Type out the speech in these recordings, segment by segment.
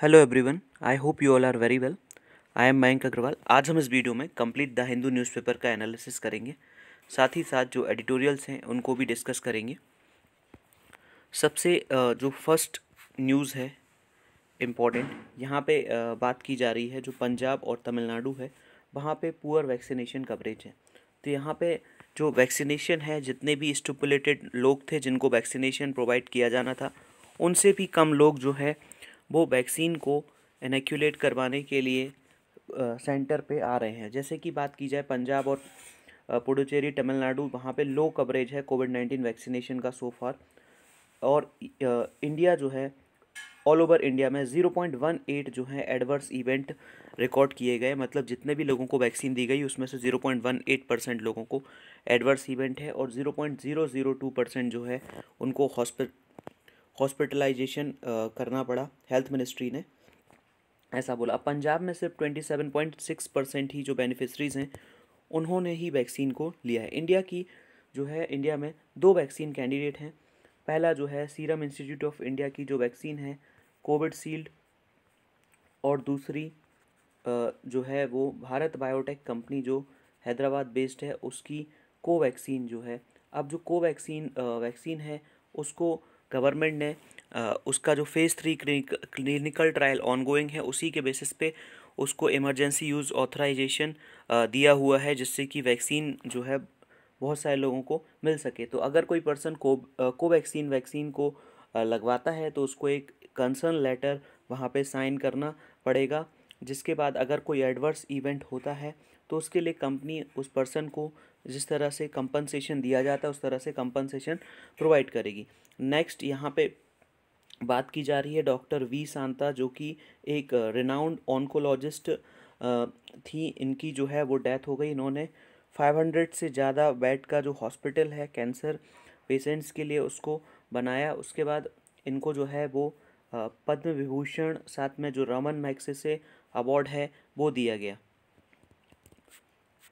hello everyone I hope you all are very well I am Mayank Agarwal आज हम इस video में कंप्लीट द हिंदू न्यूज़पेपर का एनालिसिस करेंगे साथ ही साथ जो एडिटोरियल्स हैं उनको भी डिस्कस करेंगे सबसे जो फर्स्ट न्यूज़ है इम्पॉर्टेंट यहाँ पे बात की जा रही है जो पंजाब और तमिलनाडु है वहाँ पे पुअर वैक्सीनेशन कवरेज है तो यहाँ पे जो वैक्सीनेशन है जितने भी स्टुपुलेटेड लोग थे जिनको वैक्सीनेशन प्रोवाइड किया जाना था उनसे भी कम लोग जो है वो वैक्सीन को इनक्यूलेट करवाने के लिए सेंटर पे आ रहे हैं जैसे कि बात की जाए पंजाब और पुडुचेरी तमिलनाडु वहाँ पे लो कवरेज है कोविड नाइन्टीन वैक्सीनेशन का सो फार और इंडिया जो है ऑल ओवर इंडिया में ज़ीरो पॉइंट वन एट जो है एडवर्स इवेंट रिकॉर्ड किए गए मतलब जितने भी लोगों को वैक्सीन दी गई उसमें से zero point one eight percent लोगों को एडवर्स इवेंट है और zero zero zero point two percent जो है उनको हॉस्पिटल हॉस्पिटलाइजेशन करना पड़ा हेल्थ मिनिस्ट्री ने ऐसा बोला अब पंजाब में सिर्फ twenty seven point six percent ही जो बेनिफिशरीज़ हैं उन्होंने ही वैक्सीन को लिया है इंडिया की जो है इंडिया में दो वैक्सीन कैंडिडेट हैं पहला जो है सीरम इंस्टीट्यूट ऑफ इंडिया की जो वैक्सीन है कोविडशील्ड और दूसरी जो है वो भारत बायोटेक कंपनी जो हैदराबाद बेस्ड है उसकी कोवैक्सीन जो है अब जो कोवैक्सीन वैक्सीन है उसको गवर्नमेंट ने उसका जो phase three clinical trial ongoing है उसी के बेसिस पे उसको इमरजेंसी यूज़ ऑथराइजेशन दिया हुआ है जिससे कि वैक्सीन जो है बहुत सारे लोगों को मिल सके तो अगर कोई पर्सन को कोवैक्सीन वैक्सीन को लगवाता है तो उसको एक कंसर्न लेटर वहाँ पे साइन करना पड़ेगा जिसके बाद अगर कोई एडवर्स इवेंट होता है तो उसके लिए कंपनी उस पर्सन को जिस तरह से कंपनसेशन दिया जाता है उस तरह से कंपनसेशन प्रोवाइड करेगी नेक्स्ट यहाँ पे बात की जा रही है डॉक्टर वी सांता जो कि एक रिनाउंड ऑन्कोलॉजिस्ट थी इनकी जो है वो डेथ हो गई इन्होंने 500 से ज़्यादा बेड का जो हॉस्पिटल है कैंसर पेशेंट्स के लिए उसको बनाया उसके बाद इनको जो है वो पद्म विभूषण साथ में जो रमन मैक्से से अवार्ड है वो दिया गया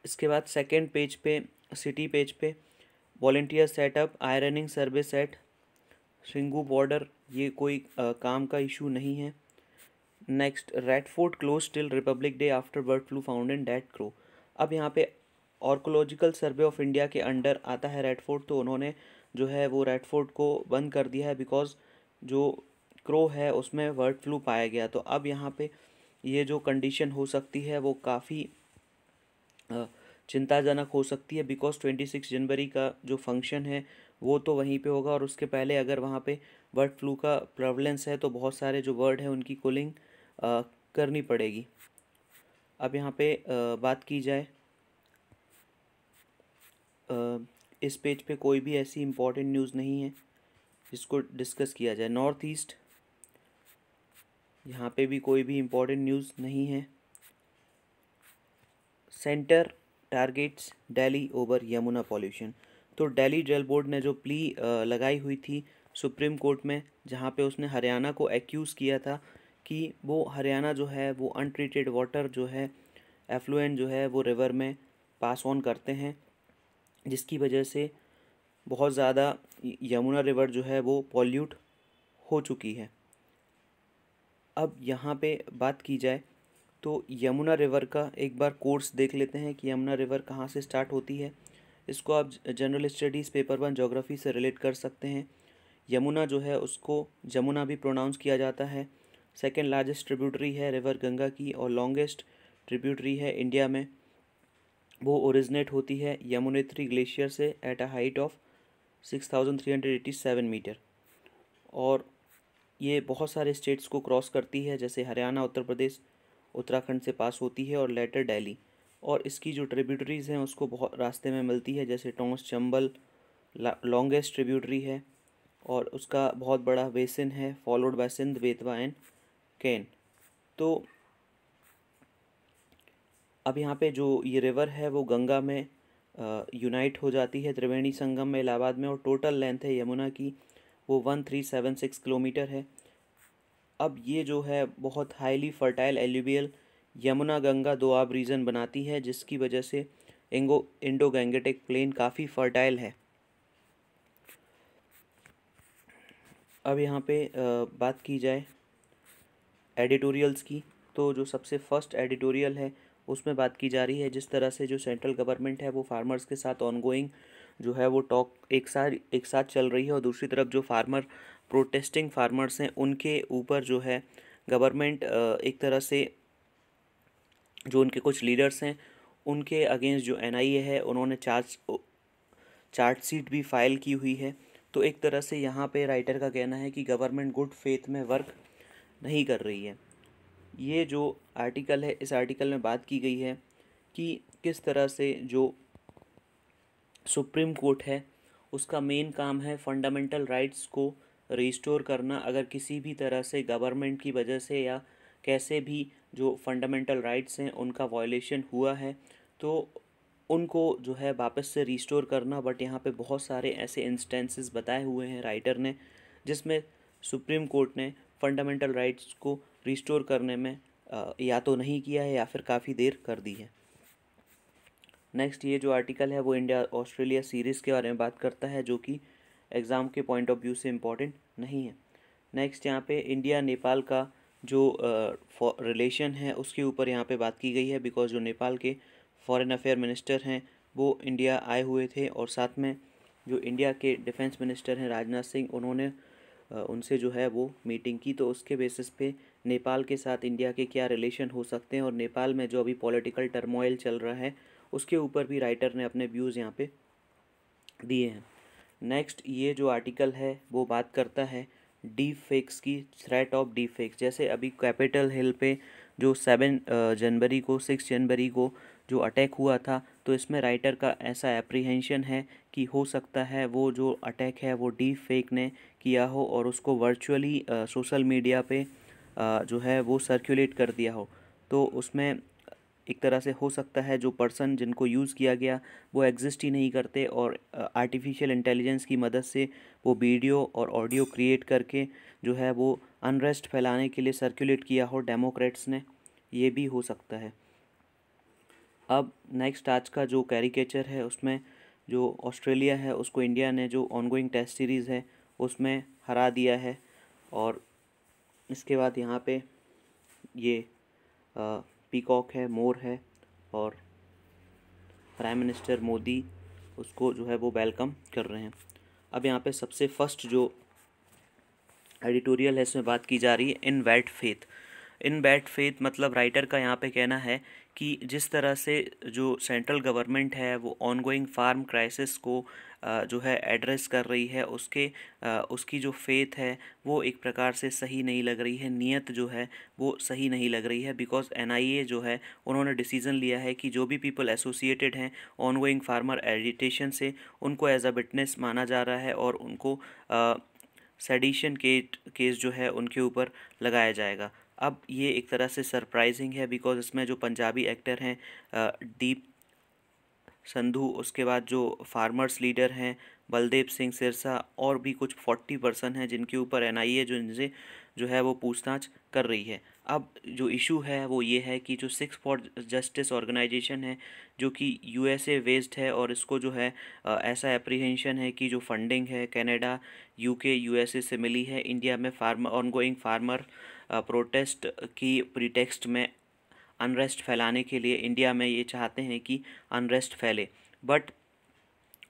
इसके बाद सेकेंड पेज पे सिटी पेज पे volunteer setup ironing service set Singhu border ये कोई आ, काम का इशू नहीं है next red fort close till republic day after bird flu found in dead crow अब यहाँ पे ऑर्कोलॉजिकल सर्वे ऑफ इंडिया के अंडर आता है रेड फोर्ट तो उन्होंने जो है वो रेड फोर्ट को बंद कर दिया है बिकॉज जो क्रो है उसमें बर्ड फ्लू पाया गया तो अब यहाँ पे ये जो कंडीशन हो सकती है वो काफ़ी चिंताजनक हो सकती है बिकॉज ट्वेंटी सिक्स जनवरी का जो फंक्शन है वो तो वहीं पे होगा और उसके पहले अगर वहाँ पे बर्ड फ्लू का प्रवलेंस है तो बहुत सारे जो बर्ड हैं उनकी कूलिंग करनी पड़ेगी अब यहाँ पे आ, बात की जाए आ, इस पेज पे कोई भी ऐसी इम्पॉर्टेंट न्यूज़ नहीं है जिसको डिस्कस किया जाए नॉर्थ ईस्ट यहाँ पे भी कोई भी इम्पॉर्टेंट न्यूज़ नहीं है centre targets Delhi over Yamuna pollution तो दिल्ली जल बोर्ड ने जो प्ली लगाई हुई थी सुप्रीम कोर्ट में जहाँ पे उसने हरियाणा को एक्यूज़ किया था कि वो हरियाणा जो है वो अनट्रीटेड वाटर जो है एफ्लुएंट जो है वो रिवर में पास ऑन करते हैं जिसकी वजह से बहुत ज़्यादा यमुना रिवर जो है वो पॉल्यूट हो चुकी है अब यहाँ पे बात की जाए तो यमुना रिवर का एक बार कोर्स देख लेते हैं कि यमुना रिवर कहाँ से स्टार्ट होती है इसको आप general studies paper one geography से रिलेट कर सकते हैं यमुना जो है उसको यमुना भी प्रोनाउंस किया जाता है सेकेंड लार्जेस्ट ट्रिब्यूटरी है रिवर गंगा की और लॉन्गेस्ट ट्रिब्यूटरी है इंडिया में वो ओरिजिनेट होती है यमुनेत्री ग्लेशियर से at a height of six thousand three hundred eighty seven metre और ये बहुत सारे स्टेट्स को क्रॉस करती है जैसे हरियाणा उत्तर प्रदेश उत्तराखंड से पास होती है और लेटर डेली और इसकी जो ट्रिब्यूटरीज़ हैं उसको बहुत रास्ते में मिलती है जैसे टोंस चंबल लॉन्गेस्ट ट्रिब्यूटरी है और उसका बहुत बड़ा बेसिन है followed by Sindh Betwa and Ken तो अब यहाँ पे जो ये रिवर है वो गंगा में यूनाइट हो जाती है त्रिवेणी संगम में इलाहाबाद में और टोटल लेंथ है यमुना की वो one three seven six kilometre है अब ये जो है बहुत हाईली फर्टाइल एल्यूबियल यमुना गंगा दोआब रीजन बनाती है जिसकी वजह से इंगो इंडो गैंगेटिक प्लेन काफ़ी फर्टाइल है अब यहाँ पे बात की जाए एडिटोरियल्स की तो जो सबसे फर्स्ट एडिटोरियल है उसमें बात की जा रही है जिस तरह से जो सेंट्रल गवर्नमेंट है वो फार्मर्स के साथ ऑनगोइंग जो है वो टॉक एक साथ एक साथ चल रही है और दूसरी तरफ जो फार्मर प्रोटेस्टिंग फार्मर्स हैं उनके ऊपर जो है गवर्नमेंट एक तरह से जो उनके कुछ लीडर्स हैं उनके अगेंस्ट जो एन है उन्होंने चार्ज चार्ज सीट भी फाइल की हुई है तो एक तरह से यहाँ पे राइटर का कहना है कि गवर्नमेंट गुड फेथ में वर्क नहीं कर रही है ये जो आर्टिकल है इस आर्टिकल में बात की गई है कि किस तरह से जो सुप्रीम कोर्ट है उसका मेन काम है फंडामेंटल राइट्स को रिस्टोर करना अगर किसी भी तरह से गवर्नमेंट की वजह से या कैसे भी जो फंडामेंटल राइट्स हैं उनका वॉयलेशन हुआ है तो उनको जो है वापस से रिस्टोर करना बट यहाँ पे बहुत सारे ऐसे इंस्टेंसेस बताए हुए हैं राइटर ने जिसमें सुप्रीम कोर्ट ने फंडामेंटल राइट्स को रिस्टोर करने में या तो नहीं किया है या फिर काफ़ी देर कर दी है नेक्स्ट ये जो आर्टिकल है वो इंडिया ऑस्ट्रेलिया सीरीज़ के बारे में बात करता है जो कि एग्ज़ाम के पॉइंट ऑफ व्यू से इम्पॉर्टेंट नहीं है नेक्स्ट यहाँ पे इंडिया नेपाल का जो रिलेशन uh, है उसके ऊपर यहाँ पे बात की गई है बिकॉज जो नेपाल के फॉरेन अफेयर मिनिस्टर हैं वो इंडिया आए हुए थे और साथ में जो इंडिया के डिफेंस मिनिस्टर हैं राजनाथ सिंह उन्होंने उनसे जो है वो मीटिंग की तो उसके बेसिस पे नेपाल के साथ इंडिया के क्या रिलेशन हो सकते हैं और नेपाल में जो अभी पॉलिटिकल टर्मोइल चल रहा है उसके ऊपर भी राइटर ने अपने व्यूज़ यहाँ पर दिए हैं नेक्स्ट ये जो आर्टिकल है वो बात करता है डी फेक्स की थ्रेट ऑफ डी फेक्स जैसे अभी कैपिटल हिल पे जो सेवन जनवरी को सिक्स जनवरी को जो अटैक हुआ था तो इसमें राइटर का ऐसा एप्रीहेंशन है कि हो सकता है वो जो अटैक है वो डी फेक ने किया हो और उसको वर्चुअली सोशल मीडिया पे आ, जो है वो सर्कुलेट कर दिया हो तो उसमें एक तरह से हो सकता है जो पर्सन जिनको यूज़ किया गया वो एग्जिस्ट ही नहीं करते और आर्टिफिशियल इंटेलिजेंस की मदद से वो वीडियो और ऑडियो क्रिएट करके जो है वो अनरेस्ट फैलाने के लिए सर्कुलेट किया हो डेमोक्रेट्स ने ये भी हो सकता है अब नेक्स्ट आज का जो कैरिकेचर है उसमें जो ऑस्ट्रेलिया है उसको इंडिया ने जो ऑनगोइंग टेस्ट सीरीज़ है उसमें हरा दिया है और इसके बाद यहाँ पे ये आ, पीकॉक है मोर है और प्राइम मिनिस्टर मोदी उसको जो है वो वेलकम कर रहे हैं अब यहाँ पे सबसे फर्स्ट जो एडिटोरियल है इसमें बात की जा रही है in bad faith in bad faith मतलब राइटर का यहाँ पे कहना है कि जिस तरह से जो सेंट्रल गवर्नमेंट है वो ऑनगोइंग फार्म क्राइसिस को जो है एड्रेस कर रही है उसके उसकी जो फेथ है वो एक प्रकार से सही नहीं लग रही है नीयत जो है वो सही नहीं लग रही है बिकॉज एन जो है उन्होंने डिसीज़न लिया है कि जो भी पीपल एसोसिएटेड हैं ऑनगोइंग फार्मर एडिटेशन से उनको एज अ विटनेस माना जा रहा है और उनको सेडिशन के केस जो है उनके ऊपर लगाया जाएगा अब ये एक तरह से सरप्राइजिंग है बिकॉज इसमें जो पंजाबी एक्टर हैं डीप संधु उसके बाद जो फार्मर्स लीडर हैं बलदेव सिंह सिरसा और भी कुछ फोर्टी पर्सन हैं जिनके ऊपर एन आई ए जो इनसे जो है वो पूछताछ कर रही है अब जो इशू है वो ये है कि जो सिक्स फॉर जस्टिस ऑर्गेनाइजेशन है जो कि यूएसए वेस्ड है और इसको जो है ऐसा एप्रीहेंशन है कि जो फंडिंग है कनाडा यूके यूएसए से मिली है इंडिया में फार्म ऑनगोइंग फार्मर प्रोटेस्ट की प्रीटेक्स्ट में अनरेस्ट फैलाने के लिए इंडिया में ये चाहते हैं कि अनरेस्ट फैले बट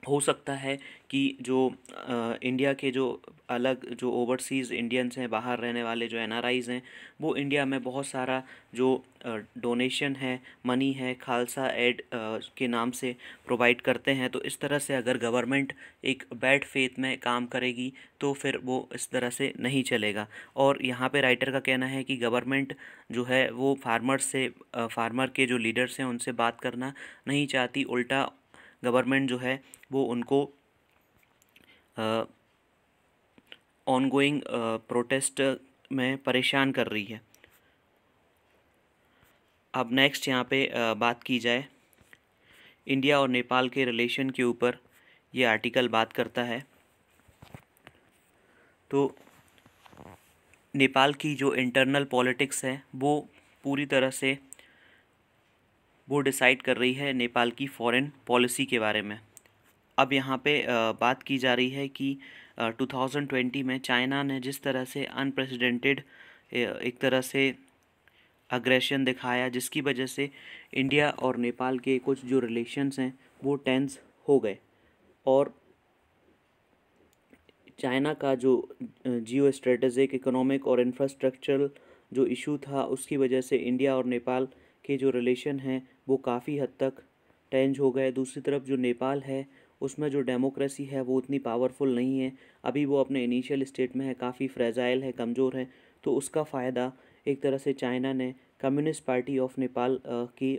हो सकता है कि जो आ, इंडिया के जो अलग जो ओवरसीज़ इंडियंस हैं बाहर रहने वाले जो एन हैं वो इंडिया में बहुत सारा जो डोनेशन है मनी है खालसा एड के नाम से प्रोवाइड करते हैं तो इस तरह से अगर गवर्नमेंट एक बैड फेथ में काम करेगी तो फिर वो इस तरह से नहीं चलेगा और यहाँ पे राइटर का कहना है कि गवर्नमेंट जो है वो फार्मर से फार्मर के जो लीडर्स हैं उनसे बात करना नहीं चाहती उल्टा गवर्नमेंट जो है वो उनको ऑन गोइंग प्रोटेस्ट में परेशान कर रही है अब नेक्स्ट यहाँ पे आ, बात की जाए इंडिया और नेपाल के रिलेशन के ऊपर ये आर्टिकल बात करता है तो नेपाल की जो इंटरनल पॉलिटिक्स है वो पूरी तरह से वो डिसाइड कर रही है नेपाल की फॉरेन पॉलिसी के बारे में अब यहाँ पे बात की जा रही है कि 2020 में चाइना ने जिस तरह से अनप्रेसिडेंटेड एक तरह से अग्रेशन दिखाया जिसकी वजह से इंडिया और नेपाल के कुछ जो रिलेशंस हैं वो टेंस हो गए और चाइना का जो जियो स्ट्रेटजिक इकोनॉमिक और इंफ्रास्ट्रक्चरल जो इशू था उसकी वजह से इंडिया और नेपाल के जो रिलेशन हैं वो काफ़ी हद तक टेंज हो गए दूसरी तरफ जो नेपाल है उसमें जो डेमोक्रेसी है वो उतनी पावरफुल नहीं है अभी वो अपने इनिशियल स्टेट में है काफ़ी फ्रेजाइल है कमज़ोर है तो उसका फ़ायदा एक तरह से चाइना ने कम्युनिस्ट पार्टी ऑफ नेपाल की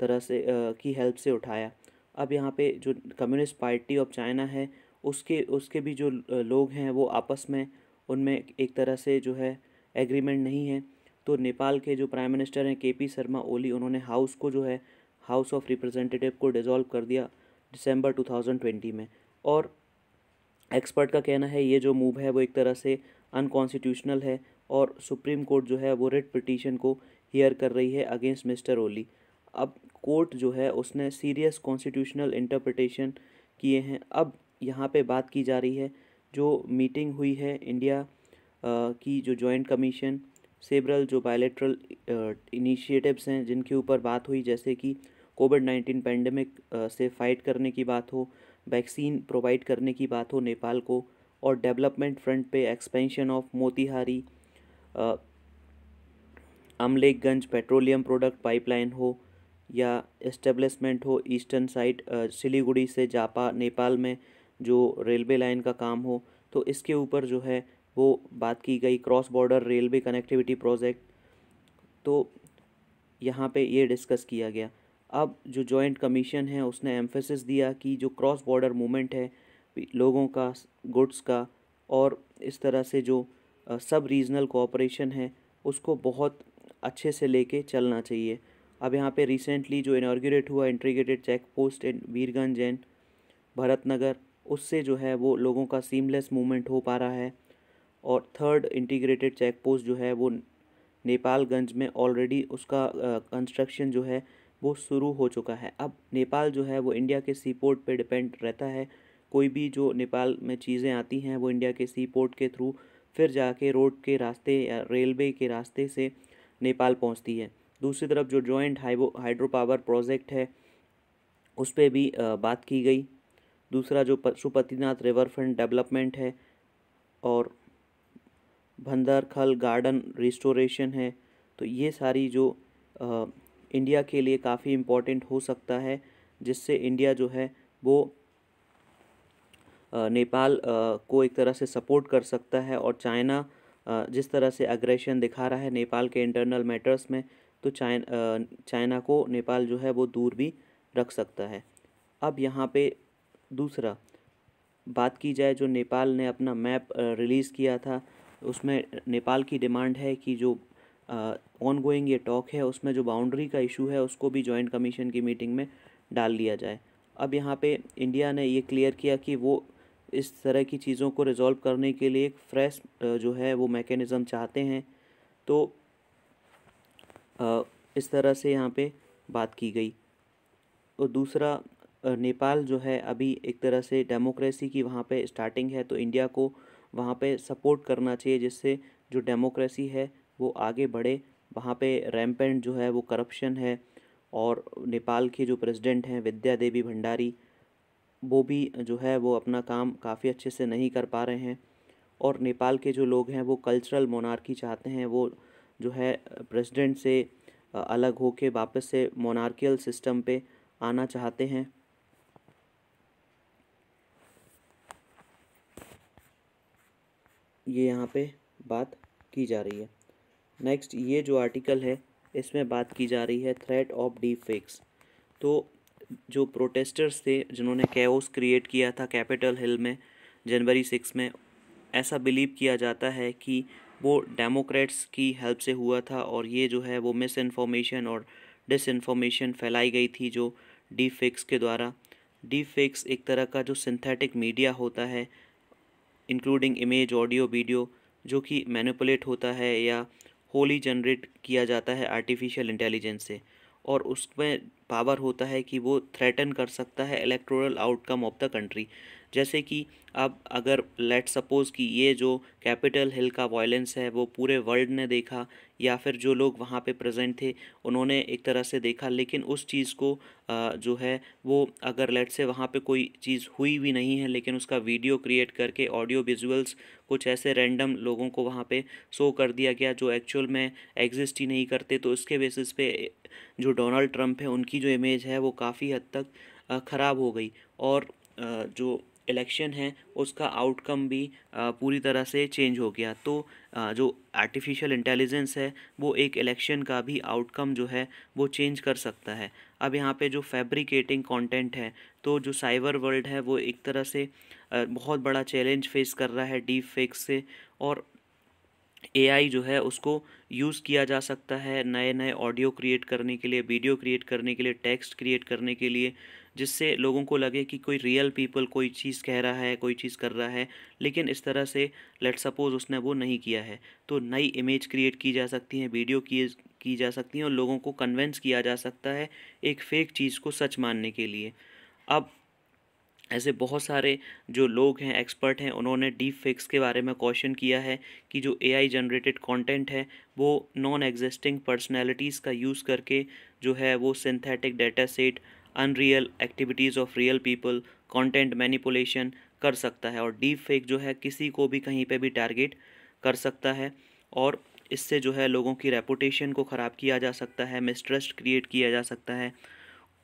तरह से की हेल्प से उठाया अब यहाँ पे जो कम्युनिस्ट पार्टी ऑफ चाइना है उसके उसके भी जो लोग हैं वो आपस में उनमें एक तरह से जो है एग्रीमेंट नहीं है तो नेपाल के जो प्राइम मिनिस्टर हैं के पी शर्मा ओली उन्होंने हाउस को जो है हाउस ऑफ रिप्रेजेंटेटिव को डिज़ोल्व कर दिया दिसंबर 2020 में और एक्सपर्ट का कहना है ये जो मूव है वो एक तरह से अनकॉन्स्टिट्यूशनल है और सुप्रीम कोर्ट जो है वो रिट पिटीशन को हियर कर रही है अगेंस्ट मिस्टर ओली अब कोर्ट जो है उसने सीरियस कॉन्स्टिट्यूशनल इंटरप्रटेशन किए हैं अब यहाँ पर बात की जा रही है जो मीटिंग हुई है इंडिया की जो जॉइंट कमीशन सेबरल जो बायोलेट्रल इनिशिएटिव्स uh, हैं जिनके ऊपर बात हुई जैसे कि कोविड नाइन्टीन पेंडेमिक से फाइट करने की बात हो वैक्सीन प्रोवाइड करने की बात हो नेपाल को और डेवलपमेंट फ्रंट पे expansion of Motihari Amlekhganj petroleum product pipeline हो या इस्टेब्लिशमेंट हो ईस्टर्न साइड uh, सिलीगुड़ी से जापा नेपाल में जो रेलवे लाइन का काम हो तो इसके ऊपर जो है वो बात की गई cross border railway connectivity project तो यहाँ पे ये डिस्कस किया गया अब जो जॉइंट कमीशन है उसने एम्फेसिस दिया कि जो क्रॉस बॉर्डर मूवमेंट है लोगों का गुड्स का और इस तरह से जो सब रीजनल कोऑपरेशन है उसको बहुत अच्छे से लेके चलना चाहिए अब यहाँ पे रिसेंटली जो इनाग्रेट हुआ integrated check post in Birgunj and Bharatnagar उससे जो है वो लोगों का सीमलेस मूवमेंट हो पा रहा है और थर्ड इंटीग्रेटेड चेक पोस्ट जो है वो नेपालगंज में ऑलरेडी उसका कंस्ट्रक्शन जो है वो शुरू हो चुका है अब नेपाल जो है वो इंडिया के सी पोर्ट पर डिपेंड रहता है कोई भी जो नेपाल में चीज़ें आती हैं वो इंडिया के सी पोर्ट के थ्रू फिर जाके रोड के रास्ते या रेलवे के रास्ते से नेपाल पहुंचती है दूसरी तरफ जो जॉइंट हाइड्रो पावर प्रोजेक्ट है उस पर भी बात की गई दूसरा जो पशुपतिनाथ रिवर फ्रंट डेवलपमेंट है और भंडारखल गार्डन रिस्टोरेशन है तो ये सारी जो आ, इंडिया के लिए काफ़ी इम्पोर्टेंट हो सकता है जिससे इंडिया जो है वो नेपाल को एक तरह से सपोर्ट कर सकता है और चाइना जिस तरह से अग्रेशन दिखा रहा है नेपाल के इंटरनल मैटर्स में तो चाइन चाइना को नेपाल जो है वो दूर भी रख सकता है अब यहाँ पे दूसरा बात की जाए जो नेपाल ने अपना मैप रिलीज़ किया था उसमें नेपाल की डिमांड है कि जो ऑन गोइंग ये टॉक है उसमें जो बाउंड्री का इशू है उसको भी जॉइंट कमीशन की मीटिंग में डाल लिया जाए अब यहाँ पे इंडिया ने ये क्लियर किया कि वो इस तरह की चीज़ों को रिजॉल्व करने के लिए एक फ्रेश जो है वो मैकेनिज़्म चाहते हैं तो इस तरह से यहाँ पे बात की गई और दूसरा नेपाल जो है अभी एक तरह से डेमोक्रेसी की वहाँ पे स्टार्टिंग है तो इंडिया को वहाँ पे सपोर्ट करना चाहिए जिससे जो डेमोक्रेसी है वो आगे बढ़े वहाँ पे रैम्पेंट जो है वो करप्शन है और नेपाल के जो प्रेसिडेंट हैं विद्या देवी भंडारी वो भी जो है वो अपना काम काफ़ी अच्छे से नहीं कर पा रहे हैं और नेपाल के जो लोग हैं वो कल्चरल मोनार्की चाहते हैं वो जो है प्रेसिडेंट से अलग होके वापस से मोनार्कियल सिस्टम पे आना चाहते हैं ये यहाँ पे बात की जा रही है नेक्स्ट ये जो आर्टिकल है इसमें बात की जा रही है थ्रेट ऑफ डी फेक्स तो जो प्रोटेस्टर्स थे जिन्होंने कैओस क्रिएट किया था कैपिटल हिल में जनवरी सिक्स में ऐसा बिलीव किया जाता है कि वो डेमोक्रेट्स की हेल्प से हुआ था और ये जो है वो मिस इन्फॉर्मेशन और डिस इन्फॉर्मेशन फैलाई गई थी जो डी फिक्स के द्वारा डी फिक्स एक तरह का जो सिंथेटिक मीडिया होता है इंक्लूडिंग इमेज ऑडियो वीडियो जो कि मैनिपुलेट होता है या होली जनरेट किया जाता है आर्टिफिशियल इंटेलिजेंस से और उसमें पावर होता है कि वो थ्रेटन कर सकता है electoral outcome of the country जैसे कि अब अगर लेट सपोज़ कि ये जो कैपिटल हिल का वायलेंस है वो पूरे वर्ल्ड ने देखा या फिर जो लोग वहाँ पे प्रेजेंट थे उन्होंने एक तरह से देखा लेकिन उस चीज़ को जो है वो अगर लेट से वहाँ पे कोई चीज़ हुई भी नहीं है लेकिन उसका वीडियो क्रिएट करके ऑडियो विजुअल्स कुछ ऐसे रैंडम लोगों को वहाँ पे शो कर दिया गया जो एक्चुअल में एग्जिस्ट ही नहीं करते तो उसके बेसिस पे जो डोनाल्ड ट्रंप है उनकी जो इमेज है वो काफ़ी हद तक ख़राब हो गई और जो इलेक्शन है उसका आउटकम भी पूरी तरह से चेंज हो गया तो जो आर्टिफिशियल इंटेलिजेंस है वो एक इलेक्शन का भी आउटकम जो है वो चेंज कर सकता है अब यहाँ पे जो फैब्रिकेटिंग कंटेंट है तो जो साइबर वर्ल्ड है वो एक तरह से बहुत बड़ा चैलेंज फेस कर रहा है डीप फेक से और एआई जो है उसको यूज़ किया जा सकता है नए नए ऑडियो क्रिएट करने के लिए वीडियो क्रिएट करने के लिए टेक्स्ट क्रिएट करने के लिए जिससे लोगों को लगे कि कोई रियल पीपल कोई चीज़ कह रहा है कोई चीज़ कर रहा है लेकिन इस तरह से लेट सपोज़ उसने वो नहीं किया है तो नई इमेज क्रिएट की जा सकती है वीडियो किए की जा सकती है और लोगों को कन्वेंस किया जा सकता है एक फेक चीज़ को सच मानने के लिए अब ऐसे बहुत सारे जो लोग हैं एक्सपर्ट हैं उन्होंने डीप फेक्स के बारे में क्वेश्चन किया है कि जो एआई जनरेटेड कंटेंट है वो नॉन एग्जिस्टिंग पर्सनैलिटीज़ का यूज़ करके जो है वो synthetic data set unreal activities of real people content manipulation कर सकता है और डीप फेक जो है किसी को भी कहीं पे भी टारगेट कर सकता है और इससे जो है लोगों की रेपुटेशन को ख़राब किया जा सकता है मिसट्रस्ट क्रिएट किया जा सकता है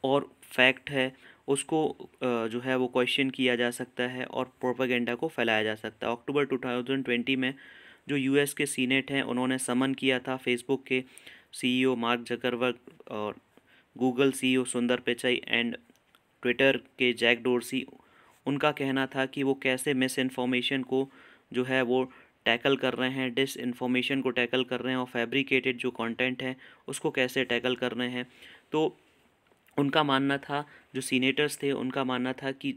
और फैक्ट है उसको जो है वो क्वेश्चन किया जा सकता है और प्रोपागेंडा को फैलाया जा सकता है अक्टूबर 2020 में जो यूएस के सीनेट हैं उन्होंने समन किया था फेसबुक के सीईओ मार्क जकरवर्ग और Google CEO Sundar Pichai and Twitter के जैक डोरसी उनका कहना था कि वो कैसे मिस इन्फॉर्मेशन को जो है वो टैकल कर रहे हैं डिस इन्फॉर्मेशन को टैकल कर रहे हैं और फैब्रिकेटेड जो कंटेंट है उसको कैसे टैकल कर रहे हैं तो उनका मानना था जो सीनेटर्स थे उनका मानना था कि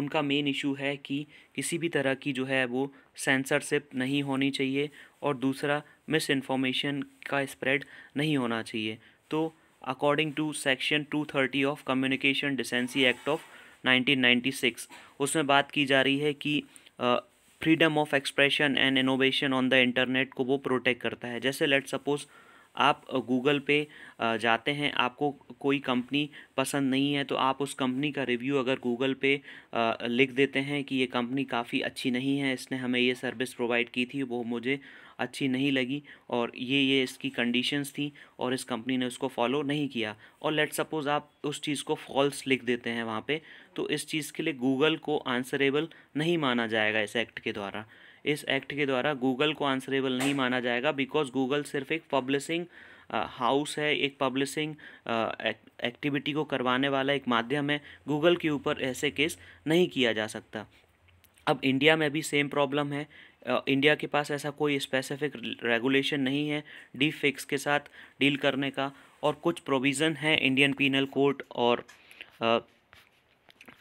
उनका मेन इशू है कि किसी भी तरह की जो है वो सेंसरशिप नहीं होनी चाहिए और दूसरा मिस इन्फॉर्मेशन का स्प्रेड नहीं होना चाहिए तो according to section two thirty of communication decency act of ninety six उसमें बात की जा रही है कि freedom of expression and innovation on the internet को वो प्रोटेक्ट करता है जैसे लेट सपोज आप गूगल पे जाते हैं आपको कोई कंपनी पसंद नहीं है तो आप उस कंपनी का रिव्यू अगर गूगल पे लिख देते हैं कि ये कंपनी काफ़ी अच्छी नहीं है इसने हमें ये सर्विस प्रोवाइड की थी वो मुझे अच्छी नहीं लगी और ये ये इसकी कंडीशंस थी और इस कंपनी ने उसको फॉलो नहीं किया और लेट सपोज़ आप उस चीज़ को फॉल्स लिख देते हैं वहाँ पे तो इस चीज़ के लिए गूगल को आंसरेबल नहीं माना जाएगा इस एक्ट के द्वारा इस एक्ट के द्वारा गूगल को आंसरेबल नहीं माना जाएगा बिकॉज गूगल सिर्फ एक पब्लिसिंग हाउस है एक पब्लिसिंग एक्टिविटी को करवाने वाला एक माध्यम है गूगल के ऊपर ऐसे केस नहीं किया जा सकता अब इंडिया में भी सेम प्रॉब्लम है इंडिया के पास ऐसा कोई स्पेसिफिक रेगुलेशन नहीं है डी फिक्स के साथ डील करने का और कुछ प्रोविज़न है इंडियन पीनल कोर्ट और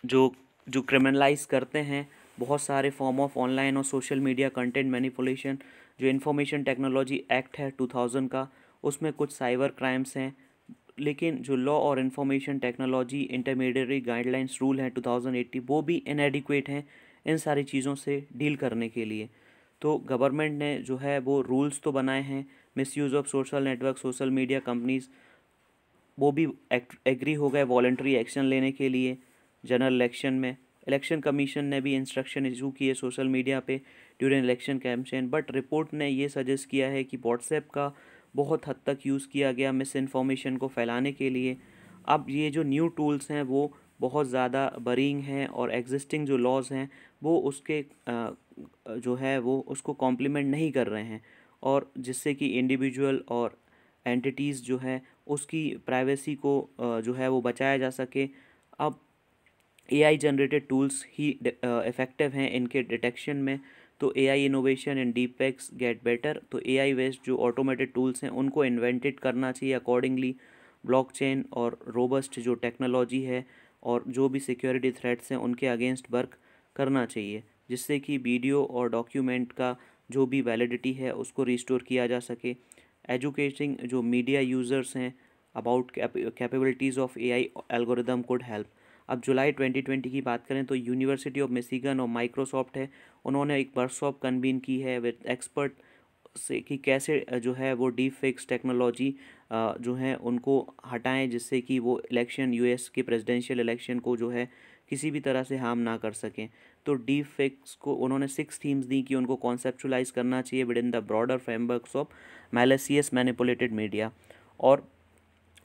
जो जो क्रिमिनलाइज करते हैं बहुत सारे फॉर्म ऑफ ऑनलाइन और सोशल मीडिया कंटेंट मैनिपुलेशन जो इंफॉर्मेशन टेक्नोलॉजी एक्ट है 2000 का उसमें कुछ साइबर क्राइम्स हैं लेकिन जो लॉ और information technology intermediary guidelines rule हैं 2080 वो भी इनएडिक्वेट हैं इन सारी चीज़ों से डील करने के लिए तो गवर्नमेंट ने जो है वो रूल्स तो बनाए हैं misuse of social network social media companies वो भी एग्री हो गए वॉल्ट्री एक्शन लेने के लिए जनरल इलेक्शन में इलेक्शन कमीशन ने भी इंस्ट्रक्शन इशू किए सोशल मीडिया पे during election campaign but report ने ये सजेस्ट किया है कि व्हाट्सएप का बहुत हद तक यूज़ किया गया मिस इन्फॉर्मेशन को फैलाने के लिए अब ये जो न्यू टूल्स हैं वो बहुत ज़्यादा बरिंग हैं और एग्जिस्टिंग जो लॉज हैं वो उसके आ, जो है वो उसको कॉम्प्लीमेंट नहीं कर रहे हैं और जिससे कि इंडिविजुअल और एंटिटीज़ जो है उसकी प्राइवेसी को जो है वो बचाया जा सके अब एआई जनरेटेड टूल्स ही इफ़ेक्टिव हैं इनके डिटेक्शन में तो AI innovation and deep fakes get better तो एआई वेस्ट जो ऑटोमेटेड टूल्स हैं उनको इन्वेंटेड करना चाहिए अकॉर्डिंगली ब्लॉकचेन और रोबस्ट जो टेक्नोलॉजी है और जो भी सिक्योरिटी थ्रेट्स हैं उनके अगेंस्ट वर्क करना चाहिए जिससे कि वीडियो और डॉक्यूमेंट का जो भी वैलिडिटी है उसको रिस्टोर किया जा सके एजुकेटिंग जो मीडिया यूज़र्स हैं about capabilities of A I algorithm could help अब जुलाई 2020 की बात करें तो यूनिवर्सिटी ऑफ मिसिगन और माइक्रोसॉफ्ट है उन्होंने एक वर्कशॉप कन्वीन की है विद एक्सपर्ट से कि कैसे जो है वो डीप फिक्स टेक्नोलॉजी जो है उनको हटाएं जिससे कि वो इलेक्शन यूएस के प्रेसिडेंशियल इलेक्शन को जो है किसी भी तरह से हार्म ना कर सकें तो डी फेक्स को उन्होंने सिक्स थीम्स दी कि उनको कॉन्सेप्चुलाइज करना चाहिए within the broader framework of malicious manipulated media और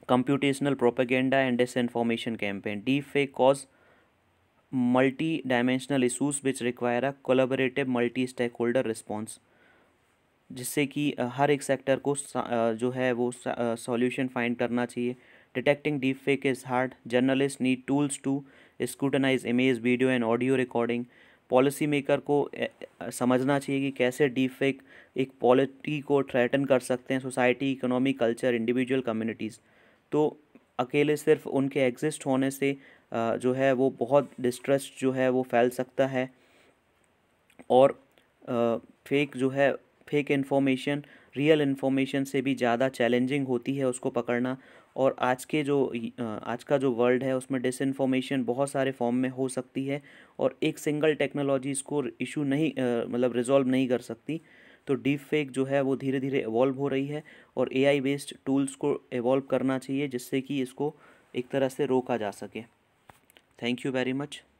computational propaganda and disinformation campaign deepfake cause multidimensional issues which require a collaborative multi stakeholder response जिससे कि हर एक sector को जो है वो सॉल्यूशन फाइंड करना चाहिए detecting deep fake is hard journalist need tools to scrutinize image video and audio recording policy maker को समझना चाहिए कि कैसे डीफेक एक पॉलिटी को थ्रेटन कर सकते हैं society economy culture individual communities तो अकेले सिर्फ उनके एग्जिस्ट होने से जो है वो बहुत डिस्ट्रस्ट जो है वो फैल सकता है और फेक जो है फेक इन्फॉर्मेशन रियल इन्फॉर्मेशन से भी ज़्यादा चैलेंजिंग होती है उसको पकड़ना और आज के जो आज का जो वर्ल्ड है उसमें डिसइनफॉर्मेशन बहुत सारे फॉर्म में हो सकती है और एक सिंगल टेक्नोलॉजी इसको इशू नहीं मतलब रिजॉल्व नहीं कर सकती तो डीप फेक जो है वो धीरे धीरे इवॉल्व हो रही है और आई बेस्ड टूल्स को एवॉल्व करना चाहिए जिससे कि इसको एक तरह से रोका जा सके थैंक यू वेरी मच